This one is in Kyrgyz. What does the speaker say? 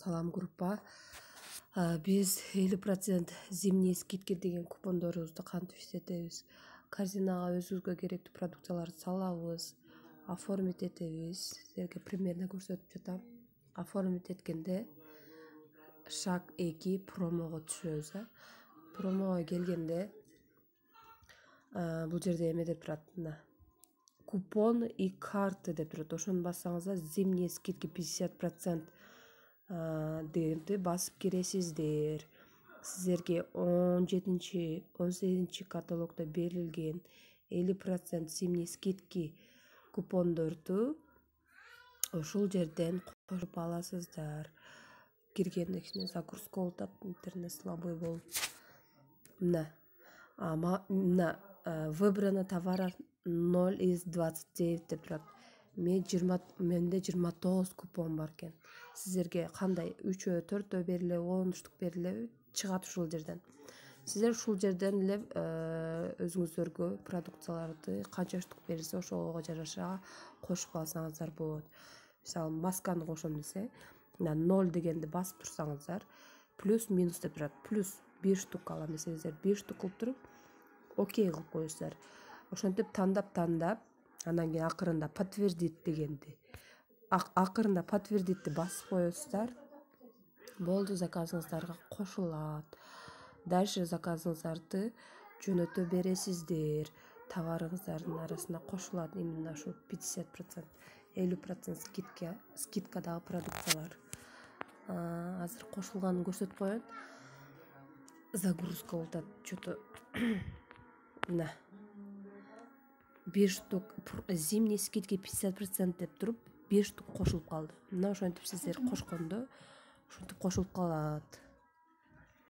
салам группа биз элүү процент зимний скидки деген купондорубузду кантип иштетебиз корзинага өзүбүзгө керектүү продукцияларды салабыз оформить этебиз силерге примерно көрсөтүп жатам оформить эткенде шаг эки промого түшөбүз а промого келгенде бул жерде эме деп турат мына купон и карты деп турат ошону бассаңыздар зимние скидки пятьдесят процент дегенди басып киресиздер сиздерге он жетинчи он сегизинчи каталогдо берилген элүү процент зимний скидки купондорду ушул жерден которуп аласыздар киргенде кичине загрузка болуп атат интернет слабый болуп мына мына выбранный товаров ноль из двадцать девять деп турат мен жыйырма менде жыйырма тогуз купон бар экен сиздерге кандай үчөө төртөө берилеби он штук берилеби чыгат ушул жерден сиздер ушул жерден эле э, өзүңүздөргө продукцияларды канча штук берилсе ошого жараша кошуп алсаңыздар болот мисалы масканы кошом десе мына ноль дегенди басып турсаңыздар плюс минус деп турат плюс бир штука алам десеңиздер бир штук кылып туруп окей кылып коесуздар ошентип тандап тандап анан кийин акырында подтвердить дегенди акырында подтвердитьти басып коесуздар болду заказыңыздарга кошулат дальше заказыңыздарды жөнөтө бересиздер товарыңыздардын арасына кошулат именно ушул пятьдесят процент элүү процент скидка скидкадагы продукциялар азыр кошулганын көрсөтүп коеюн загрузка болуп атат че то мына бир штук зимней скидки пять десят процент деп туруп бир штук кошулуп калды мына ошентип сиздер кошкондо ушинтип кошулуп калат